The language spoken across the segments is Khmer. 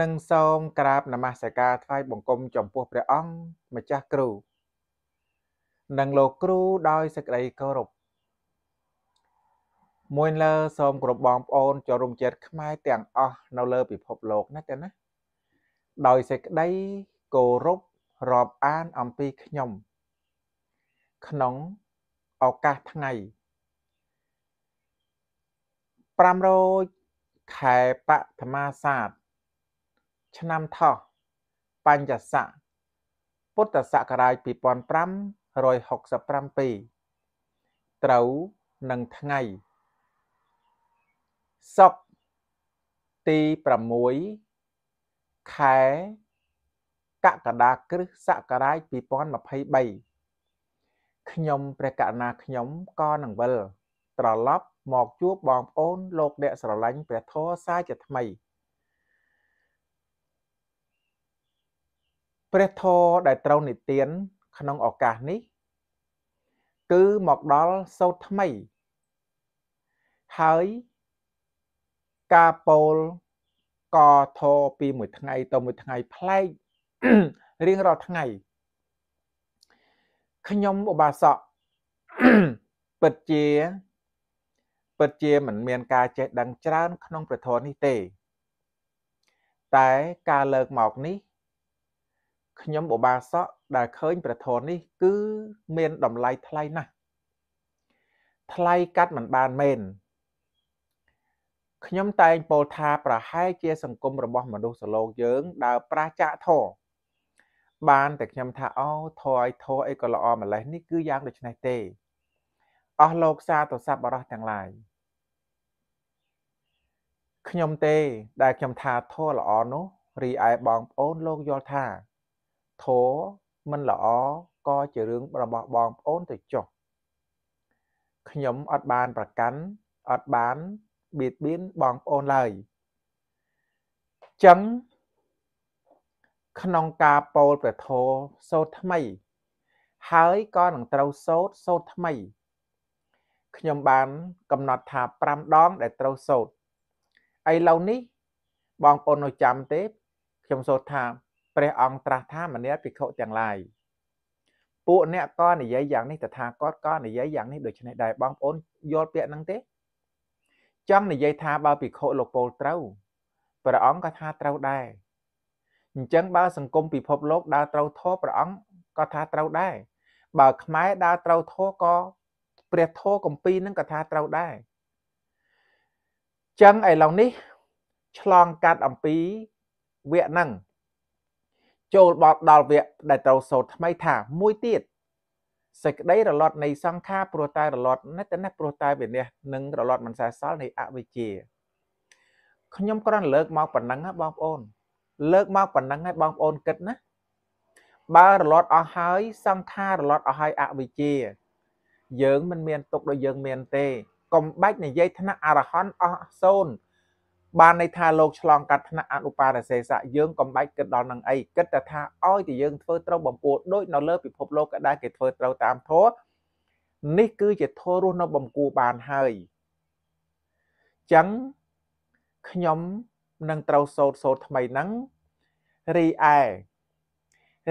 និងសូមក្រាបនមស្ការថ្វាយបង្គំចំពោះព្រះអង្គម្ចាស់គ្រូនិងលោកគ្រូដោយសេចក្តីគោរពមួយលើសូមគោរពបងប្អូនចូលរួមជាតិខ្មែរទាំងអស់ នៅលើពិភពលោកណាទាំងណាដោយសេចក្តីគោរពរាប់អានអំពីខ្ញុំ ក្នុងឱកាសថ្ងៃ500ខែបឋមាសាទឆ្នាំថោះបញ្ញស័កពុទ្ធសករាជ2567ត្រូវនឹងថ្ងៃសុក្រទី6ខែកក្កដាគ្រិស្តសករាជ2023ខ្ញុំព្រះកណាខ្ញុំក៏នឹងវិលត្រឡប់មកជួបបងប្អូនលោកអ្នកស្រឡាញ់ព្រះធម៌សាជាថ្មី។ព្រះធរដែលត្រូវនិទាន ក្នុងឱកាសនេះ គឺមកដល់សូត្រថ្មី ហើយការពោលកធពីមួយថ្ងៃទៅមួយថ្ងៃប្លែករៀងរាល់ថ្ងៃខ្ញុំឧបាសកពិតជា ពិតជាមិនមានការចេះដឹងច្រើន ក្នុងព្រះធម៌នេះទេ តែការលើកមកនេះខ្ញុំបបាសក់ដែលឃើញព្រះធននេះគឺមានតម្លៃថ្លៃណាស់ថ្លៃកាត់មិនបានមែនខ្ញុំតែងពោលថាប្រហែលជាសង្គមរបស់មនុស្សសលោកយើង ដើរប្រះចាកធរបានតែខ្ញុំថាអូធរឲ្យធរអីក៏ល្អម្លេះនេះគឺយ៉ាងដូចនេះទេអស់លោកសាទរស័ព្ទបរោះទាំងឡាយខ្ញុំទេ ដែលខ្ញុំថាធរល្អនោះរីឯបងប្អូនលោកយល់ថាធម៌មិនល្អក៏ជារឿងរបស់បងប្អូនទៅចុះខ្ញុំអត់បានប្រកាន់អត់បានបៀតបៀនបងប្អូនឡើយចឹង ក្នុងការពោលព្រះធម៌សូត្រថ្មី ហើយក៏នឹងត្រូវសូត្រសូត្រថ្មីខ្ញុំបានកំណត់ថា5ដងដែលត្រូវសូត្រឥឡូវនេះបងប្អូននៅចាំទេខ្ញុំសូត្រថាព្រះអង្គត្រាស់ថាម្នាក់ភិក្ខុទាំងឡាយពួកអ្នកក៏និយាយយ៉ាងនេះតថាគតក៏និយាយយ៉ាងនេះដូច្នេះដែរបងប្អូនយល់ពាក្យហ្នឹងទេចង់និយាយថាបើភិក្ខុលោកពោលត្រូវព្រះអង្គក៏ថាត្រូវដែរអញ្ចឹងបើសង្គមពិភពលោកដើរត្រូវធម៌ព្រះអង្គក៏ថាត្រូវដែរបើខ្មែរដើរត្រូវធម៌ក៏ព្រះធម៌គម្ពីរហ្នឹងក៏ថាត្រូវដែរចឹងឥឡូវនេះ ឆ្លងកាត់អំពីវគ្គហ្នឹងចូលបត់ដល់វគ្គដែលត្រូវសូត្រថ្មីថាមួយទៀតសេចក្តីរលត់នៃសង្ខារព្រោះតែរលត់នេះតែព្រោះតែវិន័យនិងរលត់មិនសែសល់នៃអវិជ្ជាខ្ញុំគ្រាន់លើកមកប៉ុណ្ណឹងណាបងប្អូន លើកមកប៉ុណ្ណឹងហើយបងប្អូនគិតណាបើរលត់អស់ហើយសង្ខាររលត់អស់ហើយអវិជ្ជា យើងមិនមានទុកដូចយើង មានទេកុំបាច់និយាយថ្នាក់អរហន្តអស់សូន្យបានន័យថាលោកឆ្លងកាត់ថ្នាក់អនុបារសេសៈយើងកំបាច់គិតដល់នឹងអីគិតតែថាឲ្យតែយើងធ្វើត្រូវបំពួរដូចនៅលើពិភពលោកក៏ដែរគេធ្វើត្រូវតាមធម៌នេះគឺជាធម៌រស់នៅបំគួរបានហើយចឹងខ្ញុំនឹងត្រូវសោតសោតថ្មីហ្នឹងរីឯ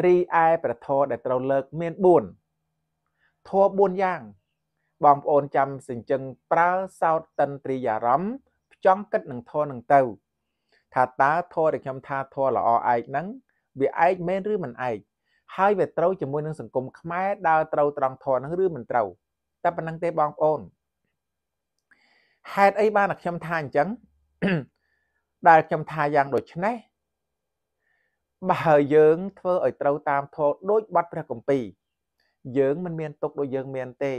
រីឯប្រធរដែលត្រូវលើកមាន4ធម៌4យ៉ាង បងប្អូនចាំសិញ្ចឹងប្រើសោតតិនត្រីអារម្មណ៍ខ្ចង់គិតនឹងធរនឹងទៅថាតើធរដែលខ្ញុំថាធរល្អឯកហ្នឹងវាឯកមែនឬមិនឯកហើយវាត្រូវជាមួយនឹងសង្គមខ្មែរដើរត្រូវត្រង់ធរហ្នឹងឬមិនត្រូវតែប៉ុណ្្នឹងទេបងប្អូនហេតុអីបានខ្ញុំថាអញ្ចឹងដែលខ្ញុំថាយ៉ាងដូចនេះបើយើង ធ្វើឲ្យត្រូវតាមធម៌ដូចបទព្រះគម្ពីរយើងមិនមានទុកដូចយើងមានទេ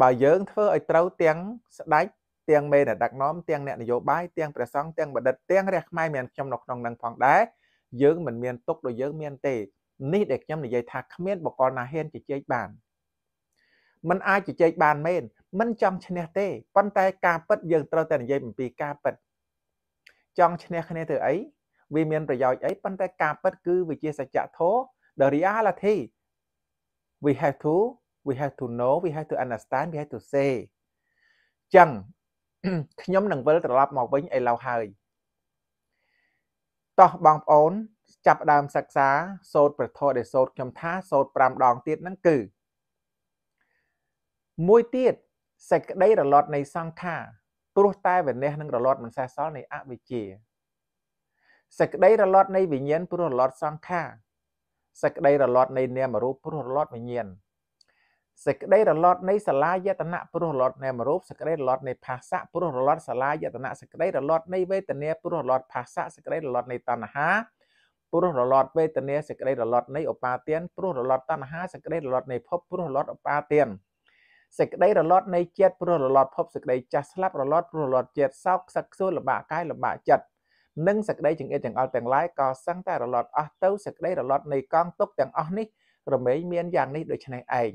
បើយើងធ្វើឲ្យត្រូវទាំងស្ដេចទាំងមេអ្នកដឹកនាំទាំងអ្នកនយោបាយទាំងព្រះសង្ឃទាំងបដិទ្ធទាំងរះខ្មែរមានខ្ញុំនៅក្នុងនឹងផងដែរយើងមិនមានទុកដូចយើងមានទេនេះដែលខ្ញុំនិយាយថាគ្មាន បកលណាហ៊ានជជែកបានมันអាចជជែកបានមែនมันចង់ឈ្នះទេប៉ុន្តែការពិតយើងត្រូវតែនិយាយអំពីការពិតចង់ឈ្នះគ្នាទៅអីវាមានប្រយោជន៍អីប៉ុន្តែការពិតគឺវាជាសច្ចធម៌ the reality we have to we have to know we have to understand we have to say ចឹងខ្ញុំនឹងវិលត្រឡប់មកវិញឥឡូវហើយតោះបងប្អូន ចាប់ដើមសិក្សាសូត្រប្រធរដែលសូត្រខ្ញុំថាសូត្រ5ដងទៀតហ្នឹងគឺ មួយទៀតសេចក្តីរលត់នៃសង្ខារព្រោះតែវិនះនឹងរលត់មិនសេះសល់នៃអវិជ្ជាសេចក្តីរលត់នៃវិញ្ញាណព្រោះរលត់សង្ខារសេចក្តីរលត់នៃនាមរូបព្រោះរលត់វិញ្ញាណសេចក្តីរលត់នៃសាលាយតនៈព្រោះរលត់នៃមរូបសេចក្តីរលត់នៃផាសៈព្រោះរលត់សាលាយតនៈសេចក្តីរលត់នៃវេទនា ព្រោះរលត់ផាសៈសេចក្តីរលត់នៃតណ្ហាព្រោះរលត់វេទនាសេចក្តីរលត់នៃឧបាទានព្រោះរលត់តណ្ហាសេចក្តីរលត់នៃភពព្រោះរលត់ឧបាទានសេចក្តីរលត់នៃចិត្តព្រោះរលត់ភពសេចក្តីចាស់ស្លាប់រលត់ព្រោះរលត់ចិត្តសោកខ្សឹកខ្សួលលំបាកកាយលំបាកចិត្តនិងសេចក្តីចង្អៀតចង្អល់ទាំងឡាយក៏សឹងតែរលត់អស់ទៅសេចក្តីរលត់នៃកងទុកទាំងអស់នេះរមែងមានយ៉ាងនេះដូច្នេះឯង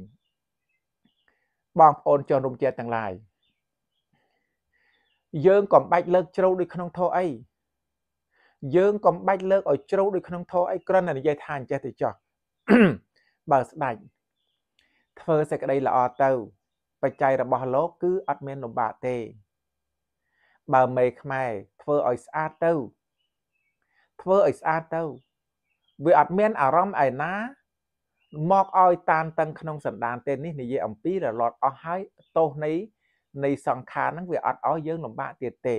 បងប្អូនជនរួមជាតិទាំងឡាយយើងកំបាច់លើកជ្រៅដូចក្នុងធរអីយើងកំបាច់លើកឲ្យជ្រៅដូចក្នុងធរអីគ្រាន់តែនិយាយថាអញ្ចេះទៅចោះបើស្ដាច់ធ្វើសេចក្តីល្អទៅ បច្ច័យរបស់លោក គឺអត់មានលំបាកទេ បើមេខ្មែរធ្វើឲ្យស្អាតទៅធ្វើឲ្យស្អាតទៅវាអត់មាន អារម្មណ៍ឯណាមកឲ្យតានតឹងក្នុងសន្តាន ទេនេះនិយាយអំពីរលត់អស់ហើយទោសនៃនៃសង្ខារហ្នឹង វាអត់ឲ្យយើងលំបាកទៀតទេ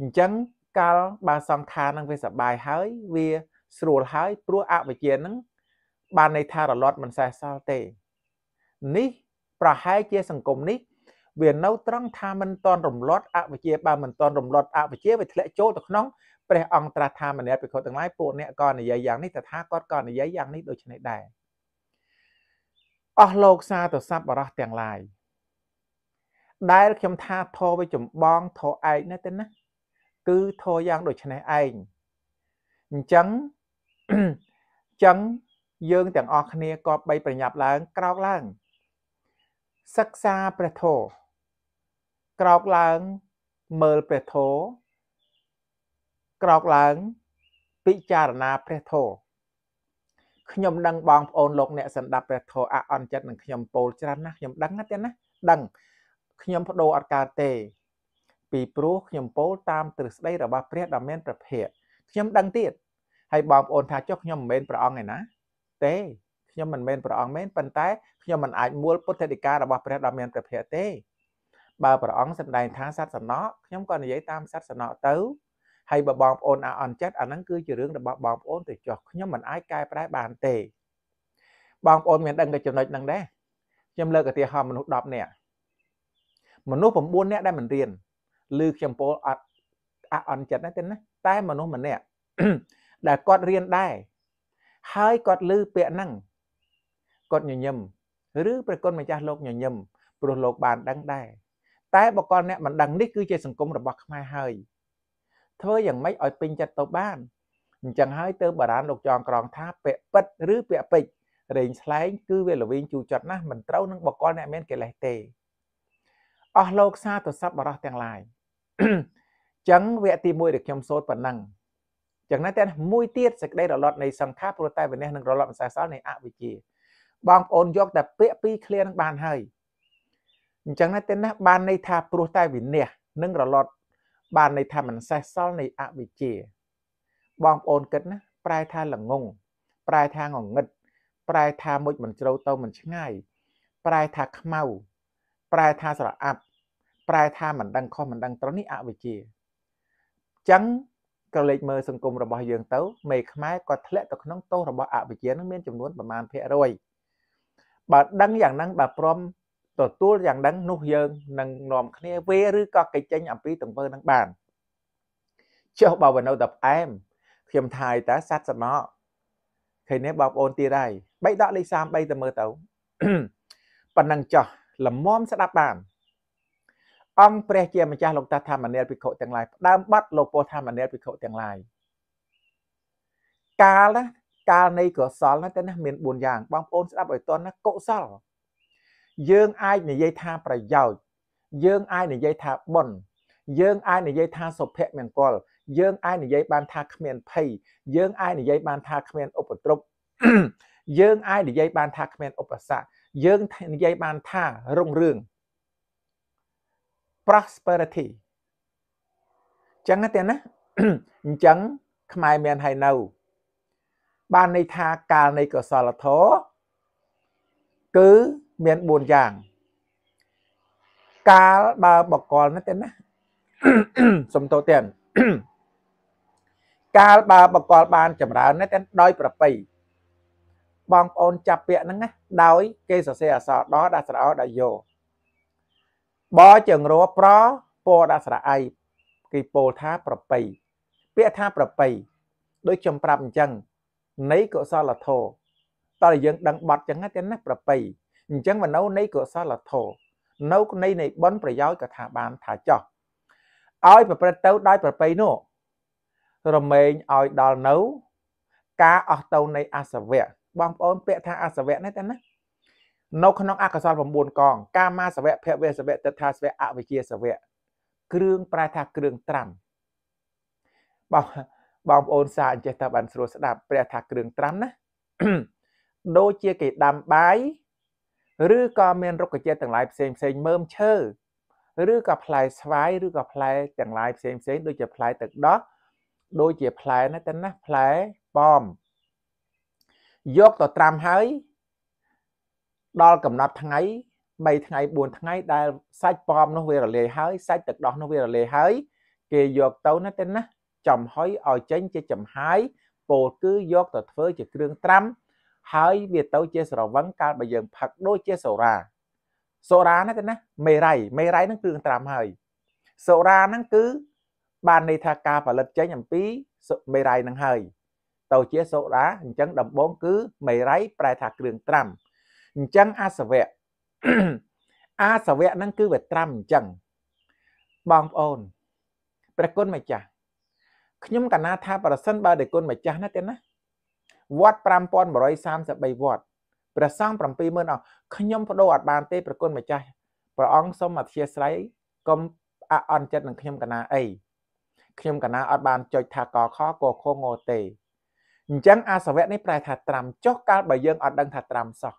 អញ្ចឹងកាលបើសង្ខារហ្នឹងវាសបាយហើយវាស្រួលហើយព្រោះអវិជ្ជាហ្នឹងបានន័យថារលត់មិនសេះសល់ទេនេះប្រហែលជា សង្គមនេះ វានៅ ត្រង់ថាមិនតន់រំលត់អវិជ្ជាបើមិនតន់រំលត់អវិជ្ជាវាធ្លាក់ចូលទៅក្នុងព្រះអង្គត្រាស់ថាមនៈភិក្ខុទាំងឡាយពួកអ្នកក៏និយាយយ៉ាងនេះតថាគាត់ក៏និយាយយ៉ាងនេះដូចនេះដែរអស់លោកសាទសัพបរោះទាំងឡាយដែលខ្ញុំថាធោវាចំបងធោឯកណាទេណាគឺធោយ៉ាងដូចនេះឯងអញ្ចឹងអញ្ចឹងយើងទាំងអស់គ្នាក៏បីប្រញាប់ឡើងក្រោកឡើងសិក្សាព្រះធម៌ក្រោកឡើងមើលព្រះធម៌ក្រោកឡើងពិចារណាព្រះធម៌ខ្ញុំដឹងបងប្អូនលោកអ្នកសន្តាប់ព្រះធម៌អអន់ចិត្តនឹងខ្ញុំពោលច្រើនណាស់ខ្ញុំដឹងណាទៀតណាដឹងខ្ញុំបដូរអត់កើតទេ ពីព្រោះខ្ញុំពោលតាមទ្រឹស្ដីរបស់ព្រះដ៏មានប្រភពខ្ញុំដឹងទៀតហើយបងប្អូនថាចុះខ្ញុំមិនមែនព្រះអង្គឯណាទេខ្ញុំមិនមែនព្រះអង្គមែនប៉ុន្តែខ្ញុំមិនអាចមួលពុទ្ធិការបស់ព្រះដ៏មានប្រភពទេ បើព្រះអង្គសម្ដែងថាសត្វសំណក់ខ្ញុំក៏និយាយតាមសត្វសំណក់ទៅហើយបើបងប្អូនអាអន់ចិត្តអាហ្នឹងគឺជារឿងរបស់បងប្អូនទៅចោះខ្ញុំមិនអាចកែប្រែបានទេ បងប្អូនមានដឹងតែចំណុចហ្នឹងដែរខ្ញុំលើកឧទាហរណ៍មនុស្ស10នាក់មនុស្ស9នាក់ដែលមិនរៀនឮខ្ញុំពោលអត់អាអន់ចិត្តណាទេណាតែមនុស្សម្នាក់ដែលគាត់រៀនដែរហើយគាត់ឮពាក្យហ្នឹងគាត់ញញឹមឬប្រគុណម្ចាស់លោកញញឹមព្រោះលោកបានដឹងដែរតែបកលអ្នកមិនដឹងនេះគឺជាសង្គមរបស់ខ្មែរហើយធ្វើយ៉ាងម៉េចឲ្យពេញចិត្តទៅ បានអញ្ចឹងហើយទៅបារាណលោកចងក្រងថាពាក្យពិតឬពាក្យពេចរែងឆ្លែងគឺវាលវែងជូរចត់ណាស់មិនត្រូវនឹងបកលអ្នកមានកិលេសទេអស់លោកសាទសពបរោះទាំងឡាយចឹងវគ្គទី1ដែលខ្ញុំសូត្រប៉ុណ្ណឹងចឹងណាតែមួយទៀតសេចក្តីរលត់នៃសង្ខារព្រោះតែវិន័យនឹងរលត់មិនសេះសល់នៃអវិជ្ជាបងប្អូនយកតែពាក្យពីរឃ្លានឹងបានហើយអញ្ចឹងណាតែណាបានន័យថាព្រោះតែវិន័យនឹងរលត់បានន័យថាមិនសេះសល់នៃអវិជ្ជា បងប្អូនគិតណាប្រែថាល្ងងប្រែថាងងឹតប្រែថាមុជមិនជ្រៅទៅមិនឆ្ងាយ ប្រែថាខ្មៅប្រែថាស្រអាប់ ប្រែថាមិនដឹងខុសមិនដឹងត្រូវនេះអវិជ្ជាចឹងក៏លេចមើលសង្គមរបស់យើងទៅមេខ្មែរគាត់ធ្លាក់ទៅក្នុងទោសរបស់អវិជ្ជានឹងមានចំនួនប្រមាណភាគរយបើដឹងយ៉ាងហ្នឹងបើព្រមទទួលយ៉ាងដឹងនោះយើងនឹងនាំគ្នាវាឬក៏កិច្ចចេញអំពីទង្វើនឹងបានចុះបើវានៅតែផ្អែមខ្ញុំថាយតាសត្វសមោឃើញទេបងប្អូនទៀតហើយបីដកលេខ33ទៅមើលទៅប៉ណ្ណឹងចោះលមមស្ដាប់បាន អង្គព្រះជាម្ចាស់លោកតាធម្មនិលភិក្ខុទាំងឡាយផ្ដើមបាត់លោកពោធម្មនិលភិក្ខុទាំងឡាយកាលណាកាលនៃកុសលណាតែណាមាន4យ៉ាងបងប្អូនស្ដាប់ឲ្យតន់ណាកុសលយើងអាចនិយាយថាប្រយោជន៍យើងអាចនិយាយថាបុណ្យយើងអាចនិយាយថាសុភមង្គលយើងអាចនិយាយបានថាគ្មានភ័យយើងអាចនិយាយបាន ថាគ្មានឧបទ្រពយើងអាចនិយាយបានថាគ្មានឧបសគ្គយើងនិយាយបាន ថារុងរឿង prosperity ចឹងទេណាអញ្ចឹង ខ្មែរមានហើយនៅ បានន័យថាកាលនៃកុសលធម៌គឺមាន4យ៉ាងកាលបើបកលណាទេណាសំទោទានកាលបើបកលបានចម្រើនណាទេដោយប្រប្រៃបងប្អូនចាប់ពាក្យហ្នឹងណា ដោយគេសរសេរអសរដដាក់ស្រោដាក់យោបជើងរัวប្រពដាក់ស្រអៃគេពោលថាប្រប្រៃពាក្យថាប្រប្រៃដូចខ្ញុំប្រាប់អញ្ចឹង នៃកុសលធម៌តើយើងដឹងបត់ចឹងណាទេណាប្រប្រៃអញ្ចឹងមនោនៃកុសលធម៌នៅនៃនៃបុណ្យប្រយោជន៍ក៏ថាបានថាចោះឲ្យប្រព្រឹត្តទៅដោយប្រប្រៃនោះរមែងឲ្យដល់នៅ ការអស់ទៅនៃអសវៈបងប្អូនពាក្យថាអសវៈនេះតែណានៅក្នុងអកុសល9កងកាមាសវៈភវសវៈទិដ្ឋាសវៈអវិជ្ជាសវៈគ្រឿងប្រែថាគ្រឿងត្រាំបងបងប្អូនសាអញ្ចេះតើបានស្រួលស្ដាប់ព្រះថាគ្រឿងត្រាំណាដូចជាគេដាំបាយឬក៏មានរុក្ខជាតិទាំងឡាយផ្សេងផ្សេងមើមឈើឬក៏ផ្លែស្វាយឬក៏ផ្លែទាំងឡាយផ្សេងផ្សេងដូចជាផ្លែទឹកដោះដូចជាផ្លែណាទៅណាផ្លែប៉មយកទៅត្រាំហើយដល់កំណត់ថ្ងៃ3ថ្ងៃ4ថ្ងៃដែលសាច់ប៉មនោះវារលាយហើយសាច់ទឹកដោះនោះវារលាយហើយ គេយក ទៅណាទៅណាចំហុយឲ្យចេញជាចំហាយពោលគឺយកទៅធ្វើជាគ្រឿងត្រាំហើយវាទៅជាស្រវឹងកាលបើយើងផឹកដូចជាសូរ៉ាសូរ៉ាណាទេណាមេរ៉ៃមេរ៉ៃហ្នឹងគឺត្រាំហើយសូរ៉ាហ្នឹងគឺបានន័យថាការផលិតចេញអំពីមេរ៉ៃហ្នឹងហើយ ទៅជា សូរ៉ាអញ្ចឹងដំបូងគឺមេរ៉ៃប្រែថាគ្រឿងត្រាំអញ្ចឹងអាសវៈអាសវៈហ្នឹងគឺវាត្រាំអញ្ចឹងបងប្អូនព្រះគុណម្ចាស់ខ្ញុំកណាថាប្រសិនបើដែលគុណម្ចាស់ណាទេណាវត្ត5133វត្តព្រះសង្ឃ70000អង្គខ្ញុំបដូរអត់បានទេប្រគុណម្ចាស់ព្រះអង្គសូមអធិស្ឋានកុំអអន់ចិត្តនឹងខ្ញុំកណាអីខ្ញុំកណាអត់បានចុចថាកខកខងោទេអញ្ចឹងអាសវៈនេះប្រែថាត្រាំចុះកាលបើយើងអត់ដឹង ថាត្រាំសោះ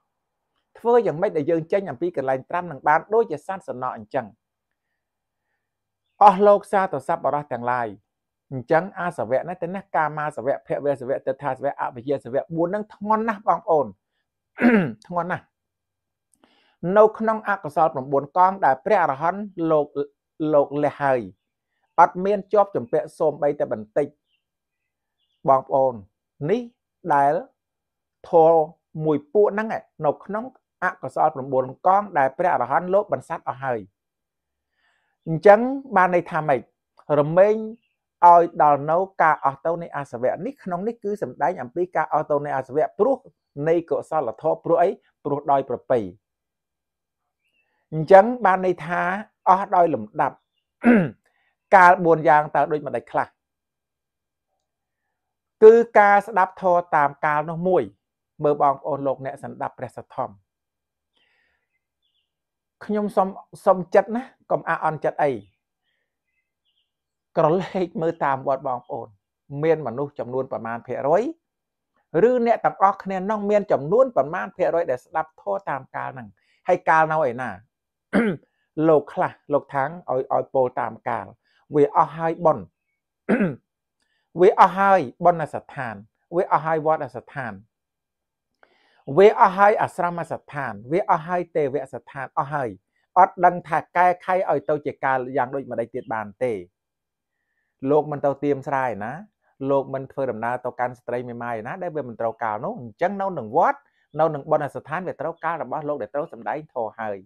ធ្វើយ៉ាងម៉េចដែលយើងចេញអំពីកលែងត្រាំនឹងបានដូចជាសัตว์សំណអញ្ចឹងអស់លោកសាទរស័ព្ទបរោះទាំងឡាយអញ្ចឹងអាសវៈហ្នឹងទៅណាកាមាសវៈភវសវៈទថាសវៈអវិជ្ជាសវៈ4ហ្នឹងធ្ងន់ណាស់បងប្អូនធ្ងន់ណាស់នៅក្នុង អកុសល9កង ដែល ព្រះអរហន្តលោកលោកលះហើយអត់មានជាប់ចម្ពាក់សូមបីតែបន្តិចបងប្អូននេះដែលធរមួយពួកហ្នឹងនៅក្នុងអកុសល9កង ដែលព្រះអរហន្តលោកបន្សាត់អស់ហើយអញ្ចឹងបានន័យថាម៉េចរមែងឲ្យដល់នៅការអស់ទៅនៃអាសវៈនេះក្នុងនេះគឺសំដែងអំពីការអស់ទៅនៃអាសវៈព្រោះនៃកុសលធម៌ព្រោះអីព្រោះដោយប្របីអញ្ចឹងបានន័យថាអស់ដោយលំដាប់ កាល4យ៉ាងតើដូចម្ដេចខ្លះគឺ ការស្ដាប់ធម៌តាមកាលនោះមួយ មើលបងប្អូនលោកអ្នកសន្តាប់ព្រះសទ្ធំខ្ញុំសុំសុំចិត្តណាកុំអាអន់ចិត្តអីក្រឡេកមើលតាមវត្តបងប្អូន មានមនុស្សចំនួនប្រមាណភាគរយឬអ្នកទាំងអស់គ្នានោះមានចំនួនប្រមាណភាគរយដែលស្ដាប់ធម៌តាមកាលហ្នឹងហើយកាលនៅឯណាលោកខ្លះលោកថាំងឲ្យឲ្យពោលតាមកាលវាអស់ហើយប៉ុនវាអស់ហើយប៉ុនស្ថានវាអស់ហើយវត្តស្ថានវាអស់ហើយអាស្រមស្ថានវាអស់ហើយទេវស្ថានអស់ហើយអត់ដឹងថាកែខៃឲ្យទៅជាកាលយ៉ាងដូចម្ដេចទៀតបានទេលោកមិនទៅទៀមស្រែណាលោកមិនធ្វើដំណើរទៅកាន់ស្ត្រីមេម៉ាយណាដែលវាមិនត្រូវកាលនោះអញ្ចឹងនៅនឹងវត្តនៅនឹងបណ្ឌស្ថានវាត្រូវកាលរបស់លោកដែលត្រូវសម្ដែងធរហើយ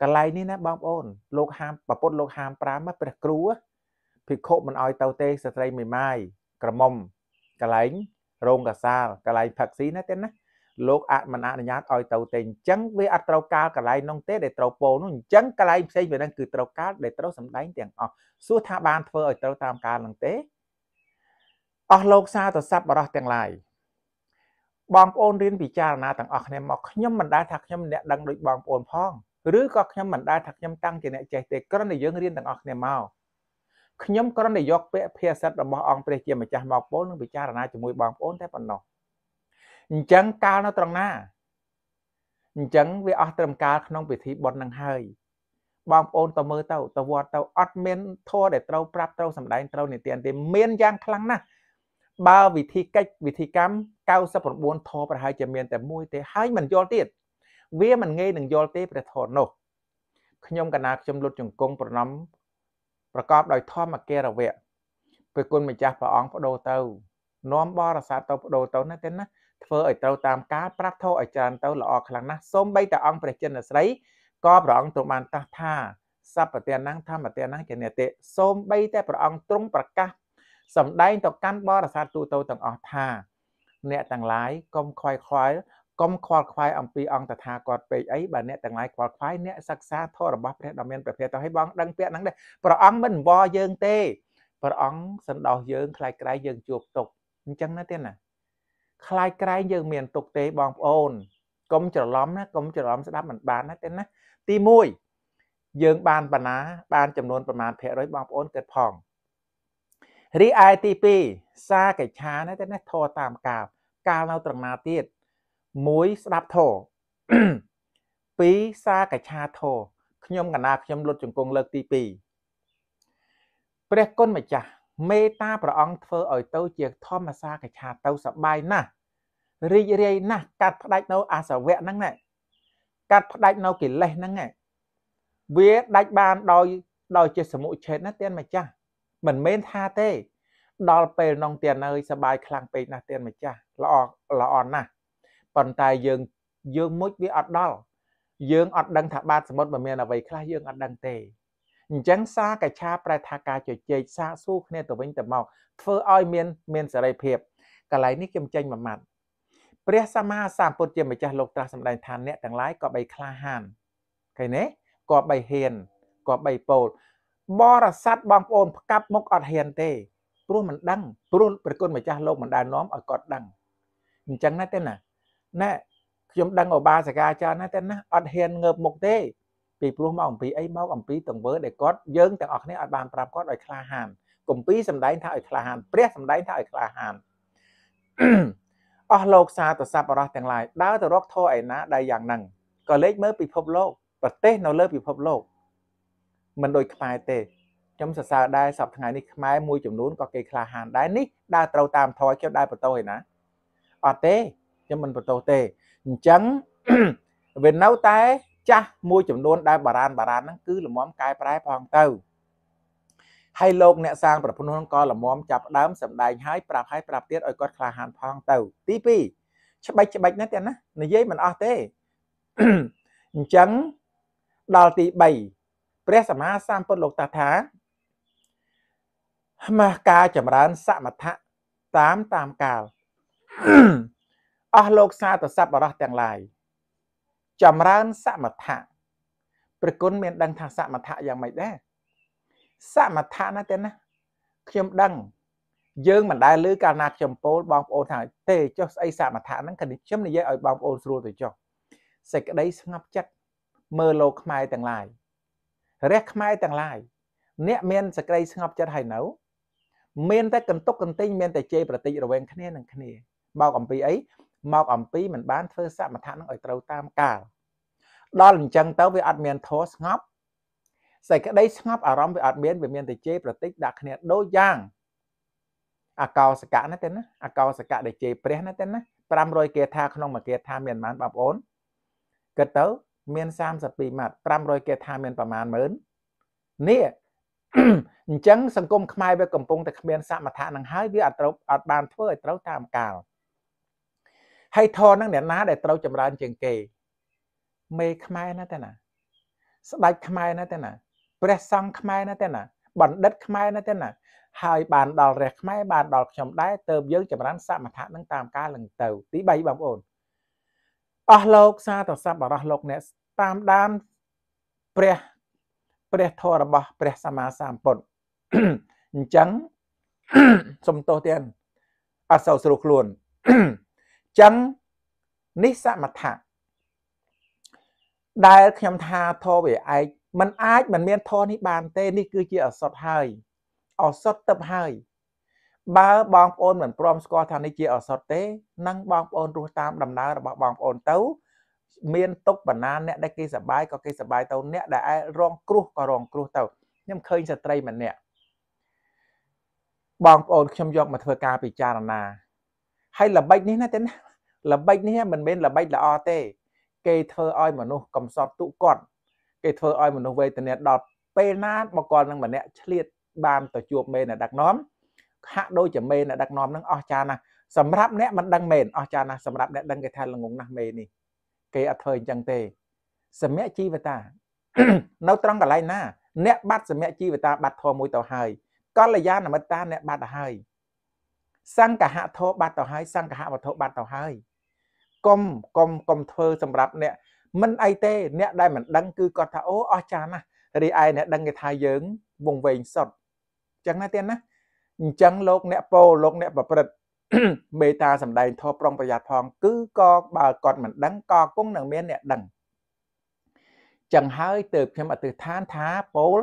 កន្លែងនេះណាបងប្អូនលោកហាមប្រពុតលោកហាម5ព្រះគ្រូភិក្ខុមិនអោយទៅទេស្ត្រីមេម៉ាយក្រមុំកន្លែងរោងកសាលកន្លែងផឹកស៊ីណាទេណាលោកអមិនអនុញ្ញាតឲ្យទៅទេអញ្ចឹងវាអត់ត្រូវកាលកន្លែងនោះទេដែលត្រូវពោលនោះអញ្ចឹងកន្លែងផ្សេងវានឹងគឺត្រូវកាលដែលត្រូវសម្ដែងទាំងអស់សួរថាបានធ្វើឲ្យត្រូវតាមកាលនោះទេអស់លោកសាទៅសັບបរោះទាំងឡាយបងប្អូនរៀនពិចារណាទាំងអស់គ្នាមកខ្ញុំមិនដែលថាខ្ញុំអ្នកដឹងដូចបងប្អូនផងឬក៏ខ្ញុំមិនដែលថាខ្ញុំតាំងជាអ្នកចេះទេគ្រាន់តែយើងរៀនទាំងអស់គ្នាមកខ្ញុំគ្រាន់តែយកពាក្យភាសិតរបស់អង្គព្រះជាម្ចាស់មកពោលនឹងពិចារណាជាមួយបងប្អូនតែប៉ុណ្ណោះអញ្ចឹងកាលនៅត្រង់ណាអញ្ចឹងវាអស់ត្រឹមកាលក្នុងពិធីបុណ្យនឹងហើយ បងប្អូនទៅមើលទៅទៅវត្តទៅអត់មានធម៌ដែលត្រូវប្រាប់ត្រូវសម្ដែងត្រូវនីតិអន្តេមានយ៉ាងខ្លាំងណាស់បើវិធីកិច្ចវិធីកម្ម99ធម៌ប្រហែលជាមាន តែមួយទេហើយមិនយល់ទៀតវាមិនងាយនឹងយល់ទេព្រះធម៌នោះខ្ញុំកណាខ្ញុំលុតជង្គង់ប្រណំប្រកបដោយធម្មកិរវៈព្រះគុណម្ចាស់ព្រះអង្គបដូរទៅនាំបរិស័ទទៅបដូរទៅណាទេណាធ្វើឲ្យត្រូវតាមការប្រាប់ធោឲ្យច្រើនទៅល្អខ្លាំងណាស់សូមបីតអង្គព្រះចិនស្រីក៏ព្រះអង្គទ្រង់បានតាស់ថាសពតិណੰធម្មតិណੰជានិតិសូមបីតែព្រះអង្គទ្រង់ប្រកាសសម្ដែងទៅកាន់បរិស័ទទូទៅទាំងអស់ថាអ្នកទាំងឡាយកុំខ្វាយខ្វល់កុំខ្វល់ខ្វាយអំពីអង្គតថាគាត់ពេកអីបើអ្នកទាំងឡាយខ្វល់ខ្វាយអ្នកសិក្សាធម៌របស់ព្រះដ៏មានព្រះភ័ក្ត្រទៅឲ្យបងដឹងពាក្យហ្នឹងដែរព្រះអង្គមិនអង្វរយើងទេព្រះអង្គសន្តោសយើងខ្លាយក្រៃយើងជួបទុកអញ្ចឹងណាទេណាคลายក្រែងយើងមានទុកទេបងប្អូនកុំច្រឡំណាកុំច្រឡំស្ដាប់មិនបានណាទេណាទី1យើង បានបណ្ណាបានចំនួនប្រមាណភាគរយបងប្អូនគិតផងរីឯទី2សាកិច្ឆាណាទេណាធរតាមកាលកាលនៅត្រង់ណាទៀត1ស្ដាប់ធរ2សាកិច្ឆាធរខ្ញុំកណាខ្ញុំលុតជង្គង់លើកទី2ព្រះគុណម្ចាស់មេត្តាព្រះអង្គធ្វើឲ្យទៅជាធម្មសាកិច្ឆាទៅសបាយណាស់រីករាយណាស់កាត់ផ្ដាច់នៅអាសវៈហ្នឹងណាកាត់ផ្ដាច់នៅកិលេសហ្នឹងណាវាដាច់បានដោយដោយជាសមុឆេតណាទៀនម្ចាស់មិនមែនថាទេដល់ពេលនងទៀនអើយសបាយខ្លាំងពេកណាស់ទៀនម្ចាស់ល្អល្អណាស់ប៉ុន្តែយើងយើងមុជវាអត់ដល់យើងអត់ដឹងថាបាតសមុទ្រមិនមានអ្វីខ្លះយើងអត់ដឹងទេអញ្ចឹងសារកឆាប្រែថាការជជែកសាកសួរគ្នាទៅវិញទៅមកធ្វើឲ្យមានមានសេរីភាពកន្លែងនេះខ្ញុំចេញមួយម៉ាត់ព្រះសម្មាសម្ពុទ្ធជាម្ចាស់លោកត្រាស់សម្ដែងថាអ្នកទាំងឡាយក៏បីក្លាហានឃើញទេក៏បីហ៊ានក៏បីពោលបរិស័ទបងប្អូនផ្កាប់មុខអត់ហ៊ានទេព្រោះមិនដឹងព្រោះប្រគុណម្ចាស់លោកមិនដែលនាំឲ្យគាត់ដឹងអញ្ចឹងណាទេណាណែខ្ញុំដឹងឧបាសិកាចាណាទេណាអត់ហ៊ានងើបមុខទេពីព្រោះមកអំពីអីមកអំពីទង្វើដែលគាត់យើងទាំងអស់គ្នាឲ្យបានប្រាប់គាត់ឲ្យក្លាហានគម្ពីរសំដែងថាឲ្យក្លាហានព្រះសំដែងថាឲ្យក្លាហានអស់លោកសាទសពរស់ទាំងឡាយដើរទៅរកធរឯណាដែលយ៉ាងហ្នឹងក៏លេចមើលពិភពលោកប្រទេសនៅលើពិភពលោកមិនដូចខ្មែរទេខ្ញុំសរសើរដែរសប្តាហ៍នេះខ្មែរមួយចំនួនក៏គេក្លាហានដែរនេះដើរត្រូវតាមធរខ្ញុំដែរបន្តឯណាអត់ទេខ្ញុំមិនបន្តទេអញ្ចឹងវានៅតែចាស់មួយចំនួនដែលបារាណបារាណហ្នឹងគឺលំមកែប្រែផងទៅហើយលោកអ្នកសាងប្រពន្ធហ្នឹងក៏លំមចាប់ដើមសម្ដែងហើយប្រាប់ហើយប្រាប់ទៀតឲ្យគាត់ក្លាហានផង ទៅទី2ច្បិចច្បិចណាទៀតណានិយាយមិនអស់ទេអញ្ចឹងដល់ទី3ព្រះសម្មាសម្ពុទ្ធលោកតាថាមកការចម្រើនសមថៈតាមតាមកាលអស់លោកសាទសពបរោះទាំងឡាយចម្រើនសមថៈព្រះគុណមានដឹងថាសមថៈយ៉ាងម៉េចដែរសមថៈណាទេណាខ្ញុំដឹងយើងមិនដែលលើកាលណាខ្ញុំពោលបងប្អូនថាទេ ចុះស្អីសមថៈហ្នឹងគឺខ្ញុំនិយាយឲ្យបងប្អូនស្រួលទៅចុះសេចក្តីស្ងប់ចិត្តមើលលោកខ្មែរទាំងឡាយរះខ្មែរទាំងឡាយអ្នកមានសេចក្តីស្ងប់ចិត្តហើយនៅ មានតែកន្ទុកកន្ទិញមានតែជេរប្រតិចរវាងគ្នានឹងគ្នាមកអំពីអីមកអំពីមិនបានធ្វើសមថៈនឹងឲ្យត្រូវតាមកាលដល់អញ្ចឹងទៅវាអត់មានធោះស្ងប់សេចក្តីស្ងប់អារម្មណ៍វាអត់មានវាមានតែជេរប្រតិចដាក់គ្នា ដូចយ៉ាងអកោសកៈណាទេណាអកោសកៈដែលជេរព្រះណាទេណា500គាថាក្នុងមួយគាថាមានប៉ុន្មានបងប្អូនគិតទៅមាន32ម៉ាត់500គាថាមានប្រមាណម៉ឺននេះអញ្ចឹងសង្គមខ្មែរវាកំពុងតែគ្មានសមត្ថៈនឹងហើយវាអត់ត្រូវអត់បានធ្វើឲ្យត្រូវតាមកាលហើយធរនឹងអ្នកណាដែលត្រូវចម្រើន ជាងគេមេខ្មែរណាតែណាស្ដេចខ្មែរណាតែណាព្រះសង្ឃខ្មែរណាតែណាបណ្ឌិតខ្មែរណាតែណាហើយបាន ដល់រះខ្មែរបានដល់ខ្ញុំដែរទៅ យើងចម្រើនសមថៈនឹងតាមការលឹងទៅ ទី3បងប្អូនអស់លោកសាទរស័ព្ទបរោះលោកអ្នកតាមដានព្រះព្រះធម៌របស់ព្រះសម្មាសម្ពុទ្ធអញ្ចឹងសំទោសទៀតអត់សូវស្រួលខ្លួនអញ្ចឹងនេះសមថៈដែលខ្ញុំថាធរវាឯកมันអាចมันមានធរនេះបានទេនេះគឺជាអសតហើយអសតទឹកហើយបើបងប្អូនមិនព្រមស្គាល់ថានេះជាអសតទេនឹងបងប្អូនរស់តាមដំណើររបស់បងប្អូនទៅ មានទុកបណ្ណា អ្នកដែលគេសបាយក៏គេសបាយទៅ អ្នកដែលឯរងគ្រោះក៏រងគ្រោះ ទៅខ្ញុំឃើញស្ត្រីម្នាក់បងប្អូនខ្ញុំយកមកធ្វើការពិចារណាហើយល្បិចនេះណាទេល្បិចនេះមិនមែនល្បិចល្អទេគេធ្វើឲ្យមនុស្សកំសត់ទុគាត់គេធ្វើឲ្យមនុស្សវេទនាដល់ពេលណាបកលនឹងម្នាក់ឆ្លៀតបានទៅជួបមេអ្នកដឹកនាំហាក់ដូចជាមេអ្នកដឹកនាំនឹងអស់ចាណាស់សម្រាប់អ្នកមិនដឹងមេអស់ចាណាស់សម្រាប់អ្នកដឹងគេថាល្ងងណាស់មេនេះគេអត់ធ្វើអញ្ចឹងទេសម្យជីវតានៅត្រង់កន្លែងណាអ្នកបាត់សម្យជីវតាបាត់ធម៌មួយទៅហើយកល្យាណមិត្តាអ្នកបាត់ទៅហើយសង្កហៈធម៌បាត់ទៅហើយសង្កហៈវត្ថុបាត់ទៅហើយកុំកុំកុំធ្វើសម្រាប់អ្នកមិនអីទេអ្នកដែលមិនដឹងគឺគាត់ថាអូអស្ចារ្យណាស់រីឯអ្នកដឹងគេថាយើងវងវែងសុតអញ្ចឹងណាទៀតណាអញ្ចឹងលោកអ្នកពោលោកអ្នកប្រព្រឹត្តមេតាសម្ដែងធម៌ប្រុងប្រយ័ត្នផងគឺក៏បើគាត់មិនដឹងក៏គង់នឹងមានអ្នកដឹងចឹងហើយទើបខ្ញុំអធិដ្ឋានថាពោល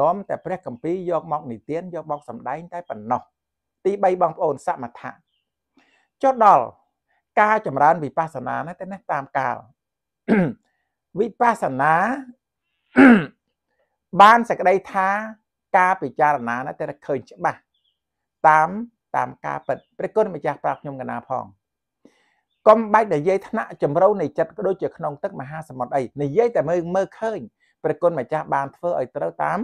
នាំតែព្រះកម្ពីយកមកនិទានយកមកសម្ដែងតែប៉ុណ្ណោះ ទី3បងប្អូនសមថៈចុះដល់ការចម្រើនវិបស្សនាណាតែណាតាមកាលវិបស្សនាបានសក្តីថាការពិចារណាណាតែឃើញច្បាស់តាមតាមការពិតព្រះគុណម្ចាស់ប្រាប់ខ្ញុំកណាផង កុំបាច់និយាយថ្នាក់ចម្រូវនៃចិត្តក៏ដូចជាក្នុងទឹកមហាសមុទ្រអីនិយាយតែមើលមើលឃើញព្រះគុណម្ចាស់បានធ្វើឲ្យត្រូវតាម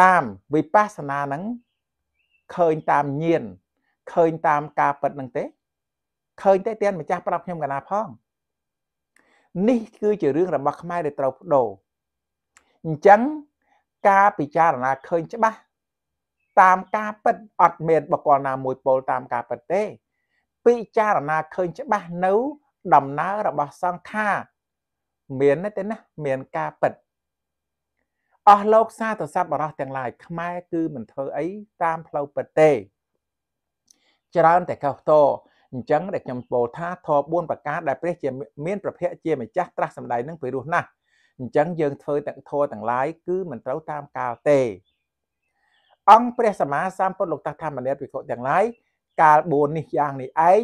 តាមវិបស្សនាហ្នឹងឃើញតាមញាណឃើញតាមការពិតហ្នឹងទេឃើញទេទៀនម្ចាស់ប្រាប់ខ្ញុំកាលណាផងនេះគឺជារឿងរបស់ខ្មែរដែលត្រូវបដូរអញ្ចឹងការពិចារណាឃើញច្បាស់តាមការពិតអត់មានបកលណាមួយពលតាមការពិតទេពិចារណាឃើញច្បាស់នៅដំណើររបស់សង្ខារមានទេណាមានការពិតអស់លោកសាទស័ព្ទបរោះទាំងឡាយខ្មែរគឺមិនធ្វើអីតាមផ្លូវពិតទេ ច្រើនតែកោសតោអញ្ចឹងដែលខ្ញុំពោលថាធម៌4ប្រការដែលព្រះជាមានប្រភពជាម្ចាស់ត្រាស់សម្ដែងនឹងពិរោះណាស់អញ្ចឹងយើងធ្វើទាំងធម៌ទាំងឡាយគឺមិនត្រូវតាមកាលទេ អង្គព្រះសម្មាសម្ពុទ្ធលោកតាធម្មនិយវិខុទាំងឡាយកាល4នេះយ៉ាងនេះឯង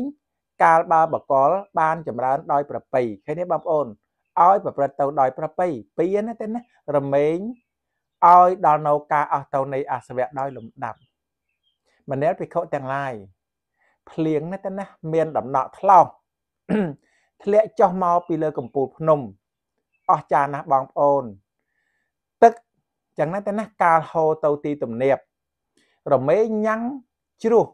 កាលបើបកល បានចម្រើនដោយប្រប្រៃឃើញទេបងប្អូនឲ្យប្រព្រឹត្តទៅដោយប្រប្រៃពីណាទេណារមែងឲ្យដល់នៅការអស់ទៅនៃអាសវៈដោយលំដាប់មនៈភិក្ខុទាំងឡាយភ្លៀងណាតែណាមាន ដំណក់ថ្លោធ្លាក់ចុះមកពីលើកំពូលភ្នំអស្ចារ្យណាស់បងប្អូន ទឹកចឹងណាតែណាកាលហូរទៅទីទំនាបរមែងញ៉ាំងជ្រោះ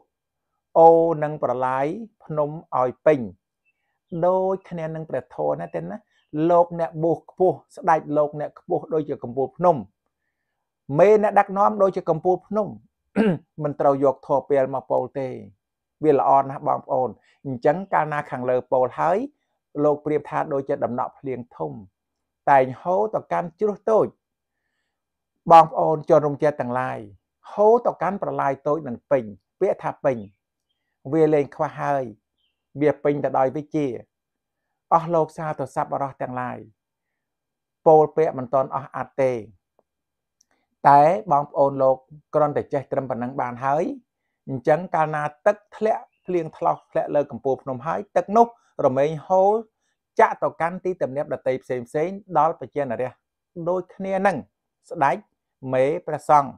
អូនឹងប្រឡាយភ្នំឲ្យពេញដូចគ្នានឹងព្រះធរណាទេណាលោកអ្នកបុះខ្ពស់ស្ដេចលោកអ្នកខ្ពស់ដូចជាកំពូលភ្នំមេអ្នកដឹកនាំដូចជាកំពូលភ្នំមិនត្រូវយកធរពេលមកពោលទេវាល្អណាស់បងប្អូនអញ្ចឹងកាលណាខាងលើពោលហើយ លោកប្រៀបថាដូចជាដំណក់ភ្លៀងធំតែងហូរទៅកាន់ជ្រោះតូច បងប្អូនជនរំចិត្តទាំងឡាយហូរទៅកាន់ប្រឡាយតូចនឹងពេញពាក្យថាពេញ វាលែងខ្វះហើយ វាពេញទៅដោយវិជាអស់លោកសាទៅសັບអរោះទាំងឡាយពោលពាក្យមិនតន់អស់អត់ទេ តែបងប្អូនលោកគ្រាន់តែចេះត្រឹមប៉ុណ្ណឹងបានហើយអញ្ចឹងកាលណាទឹកធ្លាក់ភ្លៀងថ្លោសធ្លាក់លើកំពូលភ្នំហើយ ទឹកនោះ រមែងហូរចាក់ទៅកាន់ទីទំនាបដតីផ្សេងផ្សេងដល់ប្រជានរះដូចគ្នានឹងស្ដេចមេព្រះសង្ឃ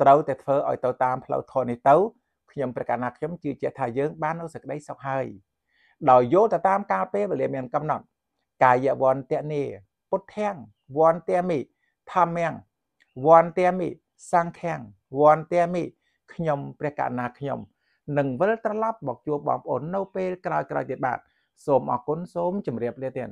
ត្រូវតែធ្វើឲ្យទៅតាមផ្លូវធម៌នេះទៅខ្ញុំប្រកាសណាខ្ញុំជឿជាក់ថាយើង បាននៅសេចក្តីសុខហើយដោយយល់ទៅតាម កាលពេលវេលាមានកំណត់កាយវន្តនេពុទ្ធាំងវន្តមិធម្មំវន្តមិសង្ឃាំងវន្តមិខ្ញុំព្រះកណាខ្ញុំនឹងវិលត្រឡប់មកជួបបងប្អូននៅពេលក្រោយៗទៀតបាទសូមអរគុណសូមជម្រាបលាទៀត